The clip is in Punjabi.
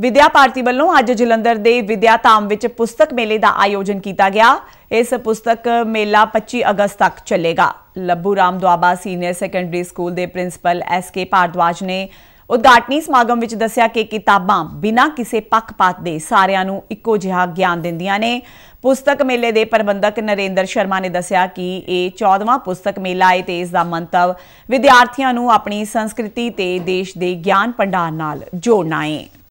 ਵਿਦਿਆ ਭਾਰਤੀ ਵੱਲੋਂ ਅੱਜ ਜਲੰਧਰ ਦੇ ਵਿਦਿਆ ਧਾਮ ਵਿੱਚ ਪੁਸਤਕ ਮੇਲੇ ਦਾ ਆਯੋਜਨ ਕੀਤਾ ਗਿਆ ਇਸ ਪੁਸਤਕ ਮੇਲਾ 25 ਅਗਸਤ ਤੱਕ ਚੱਲੇਗਾ Labhu Ram Doaba senior secondary school ਦੇ ਪ੍ਰਿੰਸੀਪਲ ਐਸ ਕੇ ਭਾਰਦਵਾਜ ਨੇ ਉਦਘਾਟਨੀ ਸਮਾਗਮ ਵਿੱਚ ਦੱਸਿਆ ਕਿ ਕਿਤਾਬਾਂ ਬਿਨਾਂ ਕਿਸੇ ਪੱਖਪਾਤ ਦੇ ਸਾਰਿਆਂ ਨੂੰ ਇੱਕੋ ਜਿਹਾ ਗਿਆਨ ਦਿੰਦੀਆਂ ਨੇ ਪੁਸਤਕ ਮੇਲੇ ਦੇ ਪ੍ਰਬੰਧਕ ਨਰਿੰਦਰ ਸ਼ਰਮਾ ਨੇ ਦੱਸਿਆ ਕਿ ਇਹ 14ਵਾਂ ਪੁਸਤਕ ਮੇਲਾ ਹੈ ਤੇ ਇਸ ਦਾ ਮੰਤਵ ਵਿਦਿਆਰਥੀਆਂ ਨੂੰ ਆਪਣੀ ਸੰਸਕ੍ਰਿਤੀ ਤੇ ਦੇਸ਼ ਦੇ ਗਿਆਨ ਭੰਡਾਰ ਨਾਲ ਜੋੜਨਾ ਹੈ